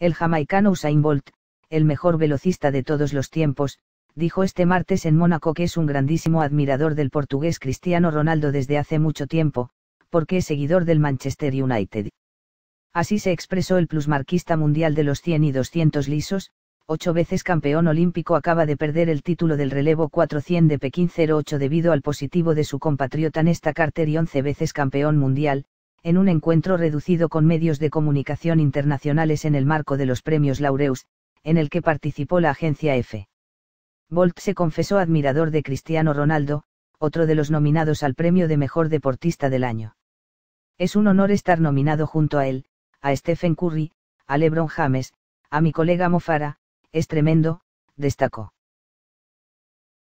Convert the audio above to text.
El jamaicano Usain Bolt, el mejor velocista de todos los tiempos, dijo este martes en Mónaco que es un grandísimo admirador del portugués Cristiano Ronaldo desde hace mucho tiempo, porque es seguidor del Manchester United. Así se expresó el plusmarquista mundial de los 100 y 200 lisos, ocho veces campeón olímpico acaba de perder el título del relevo 400 de Pekín 08 debido al positivo de su compatriota Nesta Carter y once veces campeón mundial, en un encuentro reducido con medios de comunicación internacionales en el marco de los premios Laureus, en el que participó la agencia F. Bolt se confesó admirador de Cristiano Ronaldo, otro de los nominados al premio de mejor deportista del año. Es un honor estar nominado junto a él, a Stephen Curry, a LeBron James, a mi colega Mofara, es tremendo, destacó.